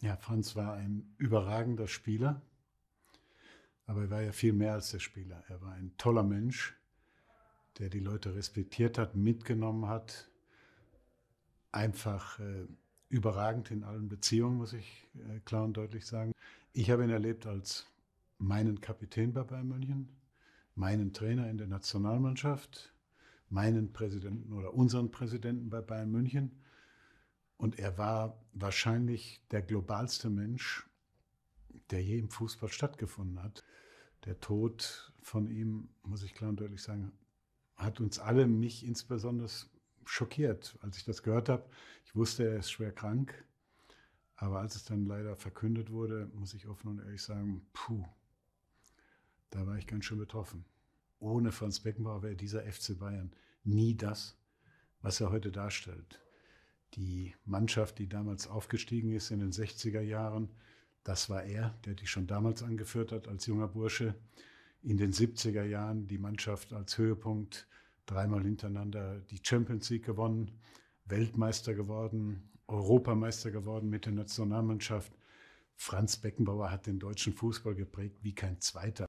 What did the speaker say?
Ja, Franz war ein überragender Spieler, aber er war ja viel mehr als der Spieler. Er war ein toller Mensch, der die Leute respektiert hat, mitgenommen hat, einfach äh, überragend in allen Beziehungen, muss ich äh, klar und deutlich sagen. Ich habe ihn erlebt als meinen Kapitän bei Bayern München meinen Trainer in der Nationalmannschaft, meinen Präsidenten oder unseren Präsidenten bei Bayern München. Und er war wahrscheinlich der globalste Mensch, der je im Fußball stattgefunden hat. Der Tod von ihm, muss ich klar und deutlich sagen, hat uns alle, mich insbesondere, schockiert, als ich das gehört habe. Ich wusste, er ist schwer krank. Aber als es dann leider verkündet wurde, muss ich offen und ehrlich sagen, puh, da war ich ganz schön betroffen. Ohne Franz Beckenbauer wäre dieser FC Bayern nie das, was er heute darstellt. Die Mannschaft, die damals aufgestiegen ist in den 60er Jahren, das war er, der die schon damals angeführt hat als junger Bursche. In den 70er Jahren die Mannschaft als Höhepunkt dreimal hintereinander die Champions League gewonnen, Weltmeister geworden, Europameister geworden mit der Nationalmannschaft. Franz Beckenbauer hat den deutschen Fußball geprägt wie kein zweiter.